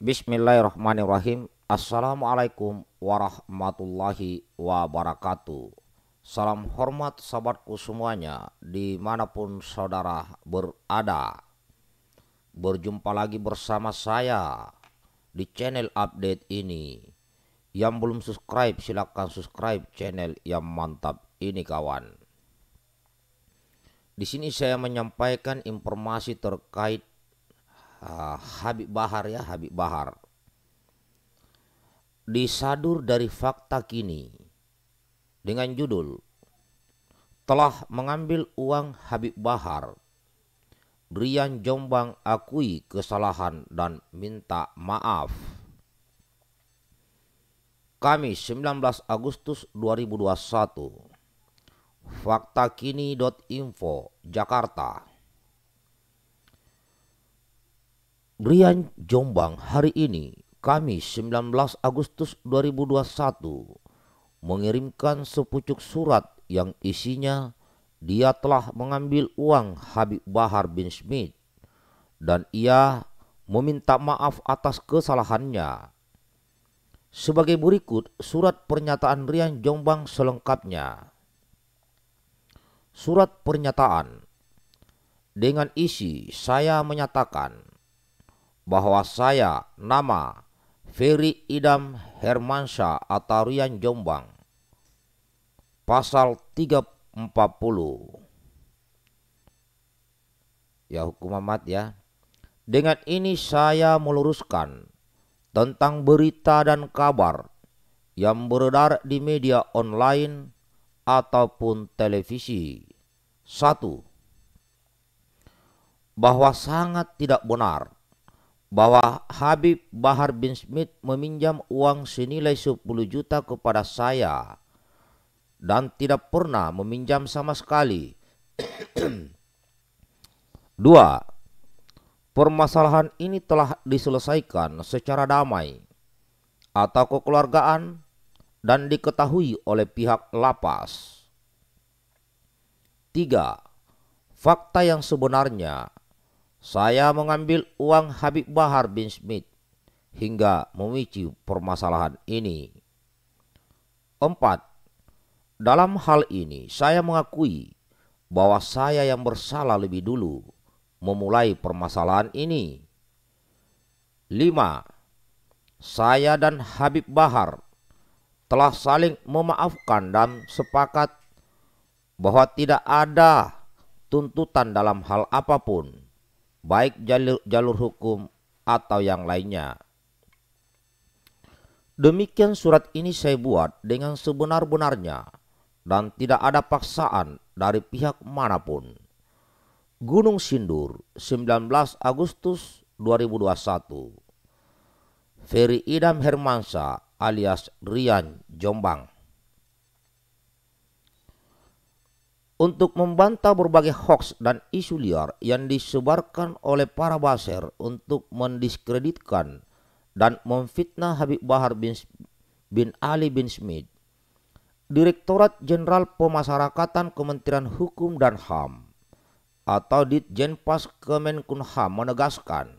Bismillahirrahmanirrahim. Assalamualaikum warahmatullahi wabarakatuh. Salam hormat sahabatku semuanya dimanapun saudara berada. Berjumpa lagi bersama saya di channel update ini. Yang belum subscribe silahkan subscribe channel yang mantap ini kawan. Di sini saya menyampaikan informasi terkait Ah, Habib Bahar ya Habib Bahar disadur dari fakta kini dengan judul telah mengambil uang Habib Bahar Rian Jombang akui kesalahan dan minta maaf Kamis 19 Agustus 2021 Fakta Kini.info Jakarta Brian Jombang hari ini, Kamis 19 Agustus 2021, mengirimkan sepucuk surat yang isinya dia telah mengambil uang Habib Bahar bin Smith dan ia meminta maaf atas kesalahannya. Sebagai berikut surat pernyataan Rian Jombang selengkapnya. Surat pernyataan dengan isi saya menyatakan bahwa saya nama Ferry Idam Hermansyah Atarian Jombang pasal 340 ya hukum amat ya dengan ini saya meluruskan tentang berita dan kabar yang beredar di media online ataupun televisi. Satu, bahwa sangat tidak benar bahwa Habib Bahar bin Smith meminjam uang senilai 10 juta kepada saya dan tidak pernah meminjam sama sekali. Dua, permasalahan ini telah diselesaikan secara damai atau kekeluargaan dan diketahui oleh pihak lapas. Tiga, fakta yang sebenarnya saya mengambil uang Habib Bahar bin Smith hingga memicu permasalahan ini. Empat, dalam hal ini saya mengakui bahwa saya yang bersalah lebih dulu memulai permasalahan ini. Lima, saya dan Habib Bahar telah saling memaafkan dan sepakat bahwa tidak ada tuntutan dalam hal apapun baik jalur, jalur hukum atau yang lainnya. Demikian surat ini saya buat dengan sebenar-benarnya dan tidak ada paksaan dari pihak manapun. Gunung Sindur, 19 Agustus 2021. Ferry Idam Hermansa alias Rian Jombang. untuk membantah berbagai hoax dan isu liar yang disebarkan oleh para baser untuk mendiskreditkan dan memfitnah Habib Bahar bin, bin Ali bin Smith. Direktorat Jenderal Pemasyarakatan Kementerian Hukum dan HAM atau Ditjenpas Kemenkumham menegaskan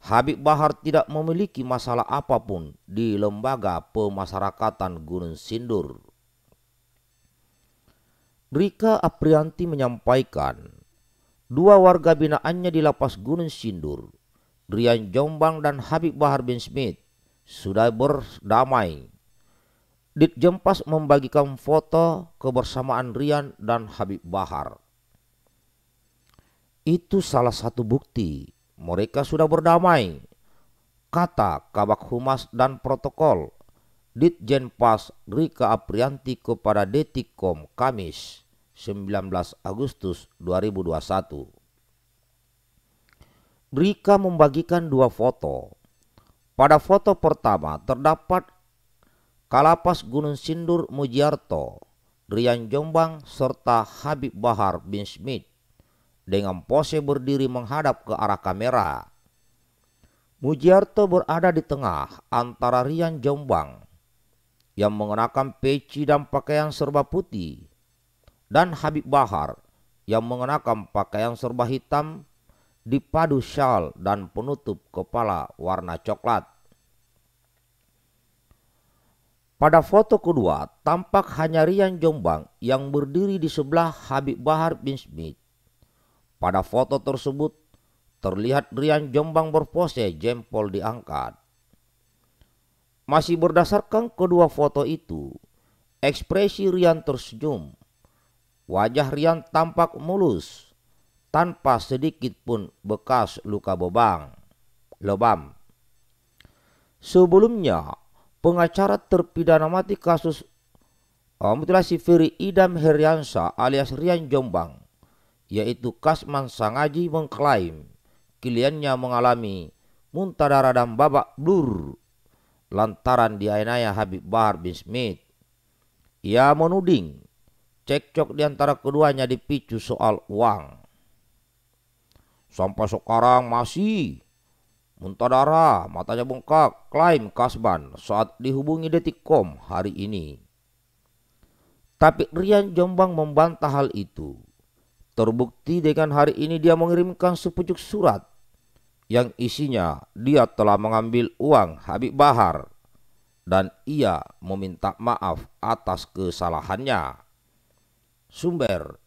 Habib Bahar tidak memiliki masalah apapun di lembaga pemasyarakatan Gunung Sindur. Rika Aprianti menyampaikan, dua warga binaannya di lapas Gunung Sindur, Rian Jombang dan Habib Bahar bin Smith, sudah berdamai. Ditjempas membagikan foto kebersamaan Rian dan Habib Bahar. Itu salah satu bukti mereka sudah berdamai, kata Kabak Humas dan Protokol Ditjen Pas Rika Aprianti kepada Detikom Kamis 19 Agustus 2021. Rika membagikan dua foto. Pada foto pertama terdapat Kalapas Gunung Sindur Mujiarto, Rian Jombang, serta Habib Bahar bin Smith dengan pose berdiri menghadap ke arah kamera. Mujiarto berada di tengah antara Rian Jombang yang mengenakan peci dan pakaian serba putih, dan Habib Bahar yang mengenakan pakaian serba hitam dipadu syal dan penutup kepala warna coklat. Pada foto kedua, tampak hanya Rian Jombang yang berdiri di sebelah Habib Bahar bin Smith. Pada foto tersebut, terlihat Rian Jombang berpose jempol diangkat. Masih berdasarkan kedua foto itu, ekspresi Rian tersenyum. Wajah Rian tampak mulus, tanpa sedikit pun bekas luka bobang. Lebam. Sebelumnya, pengacara terpidana mati kasus eh, mutilasi Firi Idam Heriansa alias Rian Jombang, yaitu Kasman Sangaji mengklaim kliennya mengalami muntah darah dan babak blur lantaran dianiaya Habib Bahar bin Smith. Ia menuding cekcok di antara keduanya dipicu soal uang. Sampai sekarang masih muntah darah, matanya bengkak, klaim Kasban saat dihubungi Detikkom hari ini. Tapi Rian Jombang membantah hal itu. Terbukti dengan hari ini dia mengirimkan sepucuk surat yang isinya dia telah mengambil uang Habib Bahar dan ia meminta maaf atas kesalahannya. Sumber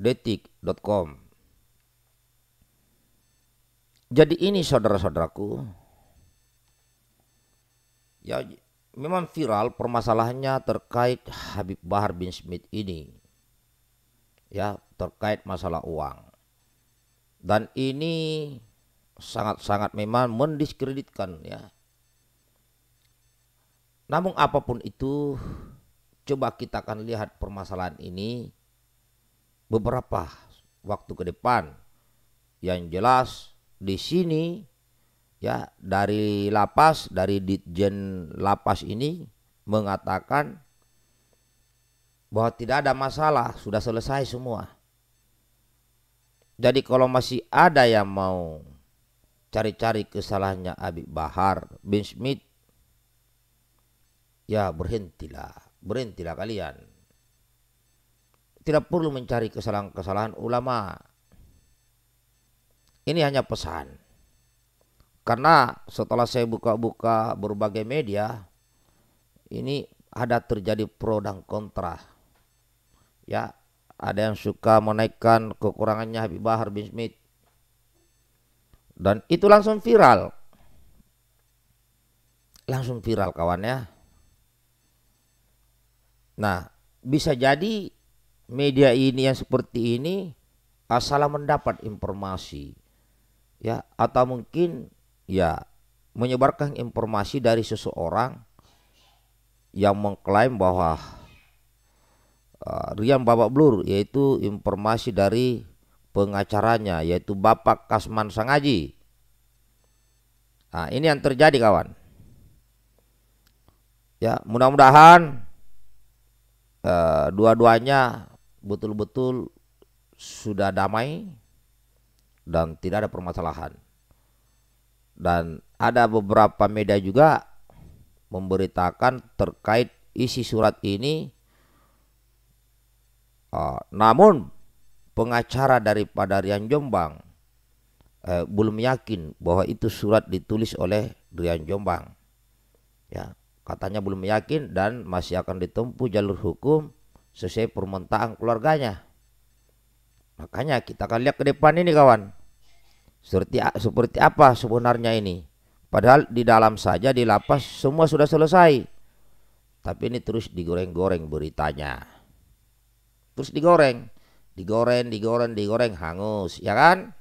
detik.com Jadi ini saudara-saudaraku, ya memang viral permasalahannya terkait Habib Bahar bin Smith ini. Ya, terkait masalah uang. Dan ini sangat-sangat memang mendiskreditkan ya. Namun apapun itu coba kita akan lihat permasalahan ini beberapa waktu ke depan. Yang jelas di sini ya dari lapas dari ditjen lapas ini mengatakan bahwa tidak ada masalah sudah selesai semua jadi kalau masih ada yang mau cari-cari kesalahannya Abi Bahar bin Smith ya berhentilah berhentilah kalian tidak perlu mencari kesalahan-kesalahan ulama ini hanya pesan karena setelah saya buka-buka berbagai media ini ada terjadi pro dan kontra ya ada yang suka menaikkan kekurangannya Habib Bahar bin Smith dan itu langsung viral. Langsung viral kawannya. Nah, bisa jadi media ini yang seperti ini ah, salah mendapat informasi ya atau mungkin ya menyebarkan informasi dari seseorang yang mengklaim bahwa uh, ah, Rian babak blur yaitu informasi dari pengacaranya yaitu Bapak Kasman Sangaji. Nah, ini yang terjadi kawan. Ya, mudah-mudahan eh, dua-duanya betul-betul sudah damai dan tidak ada permasalahan. Dan ada beberapa media juga memberitakan terkait isi surat ini. Uh, namun pengacara daripada Rian Jombang eh, belum yakin bahwa itu surat ditulis oleh Rian Jombang. Ya, katanya belum yakin dan masih akan ditempuh jalur hukum sesuai permintaan keluarganya. Makanya kita akan lihat ke depan ini kawan. Seperti seperti apa sebenarnya ini? Padahal di dalam saja di lapas semua sudah selesai. Tapi ini terus digoreng-goreng beritanya. Terus digoreng digoreng, digoreng, digoreng hangus, ya kan?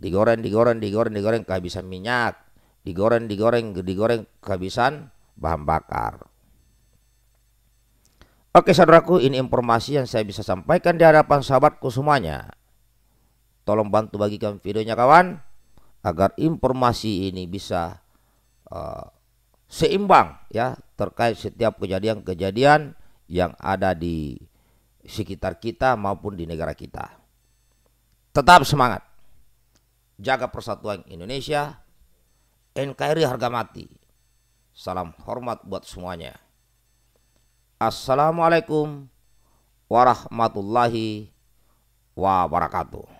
Digoreng, digoreng, digoreng, digoreng kehabisan minyak, digoreng, digoreng, digoreng kehabisan bahan bakar. Oke saudaraku, ini informasi yang saya bisa sampaikan di hadapan sahabatku semuanya. Tolong bantu bagikan videonya kawan, agar informasi ini bisa uh, seimbang ya terkait setiap kejadian-kejadian yang ada di sekitar kita maupun di negara kita. Tetap semangat. Jaga persatuan Indonesia. NKRI harga mati. Salam hormat buat semuanya. Assalamualaikum warahmatullahi wabarakatuh.